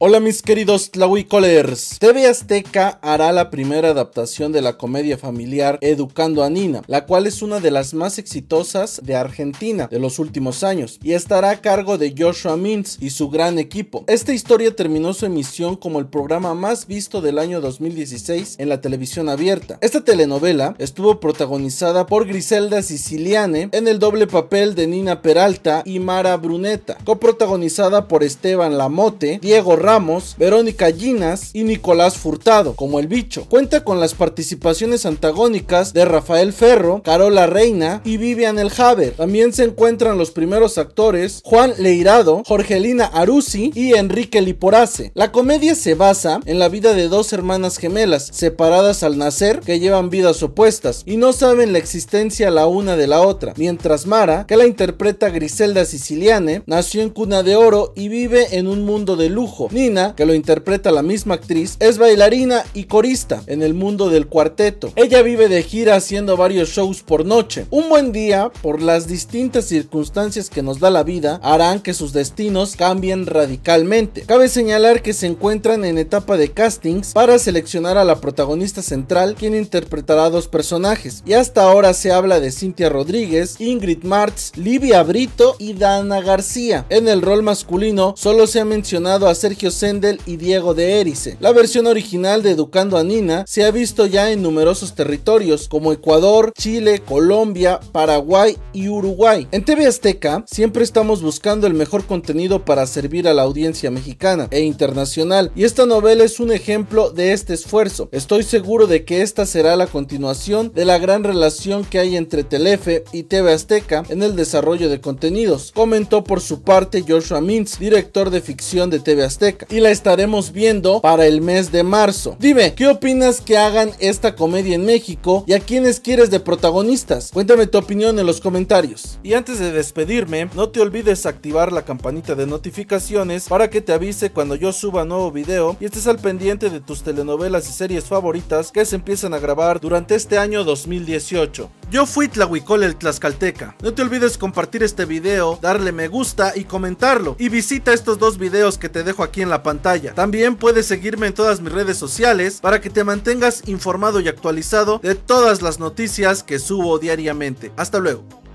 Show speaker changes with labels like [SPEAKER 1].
[SPEAKER 1] Hola mis queridos Tlawikolers TV Azteca hará la primera adaptación de la comedia familiar Educando a Nina, la cual es una de las más exitosas de Argentina de los últimos años y estará a cargo de Joshua Mintz y su gran equipo. Esta historia terminó su emisión como el programa más visto del año 2016 en la televisión abierta. Esta telenovela estuvo protagonizada por Griselda Siciliane en el doble papel de Nina Peralta y Mara Bruneta, coprotagonizada por Esteban Lamote, Diego Ramos, Verónica Llinas y Nicolás Furtado, como el bicho. Cuenta con las participaciones antagónicas de Rafael Ferro, Carola Reina y Vivian El Haber. También se encuentran los primeros actores Juan Leirado, Jorgelina Arusi y Enrique Liporace. La comedia se basa en la vida de dos hermanas gemelas, separadas al nacer, que llevan vidas opuestas y no saben la existencia la una de la otra, mientras Mara, que la interpreta Griselda Siciliane, nació en cuna de oro y vive en un mundo de lujo, Nina, que lo interpreta la misma actriz, es bailarina y corista en el mundo del cuarteto. Ella vive de gira haciendo varios shows por noche. Un buen día, por las distintas circunstancias que nos da la vida, harán que sus destinos cambien radicalmente. Cabe señalar que se encuentran en etapa de castings para seleccionar a la protagonista central, quien interpretará dos personajes. Y hasta ahora se habla de Cynthia Rodríguez, Ingrid Martz, Livia Brito y Dana García. En el rol masculino solo se ha mencionado a Sergio Sendel y Diego de Erice. La versión original de Educando a Nina se ha visto ya en numerosos territorios como Ecuador, Chile, Colombia, Paraguay y Uruguay. En TV Azteca siempre estamos buscando el mejor contenido para servir a la audiencia mexicana e internacional y esta novela es un ejemplo de este esfuerzo. Estoy seguro de que esta será la continuación de la gran relación que hay entre Telefe y TV Azteca en el desarrollo de contenidos, comentó por su parte Joshua Mintz, director de ficción de TV Azteca y la estaremos viendo para el mes de marzo. Dime, ¿qué opinas que hagan esta comedia en México y a quiénes quieres de protagonistas? Cuéntame tu opinión en los comentarios. Y antes de despedirme, no te olvides activar la campanita de notificaciones para que te avise cuando yo suba nuevo video y estés al pendiente de tus telenovelas y series favoritas que se empiezan a grabar durante este año 2018. Yo fui Tlahuicol el Tlaxcalteca. No te olvides compartir este video, darle me gusta y comentarlo. Y visita estos dos videos que te dejo aquí en la pantalla. También puedes seguirme en todas mis redes sociales para que te mantengas informado y actualizado de todas las noticias que subo diariamente. Hasta luego.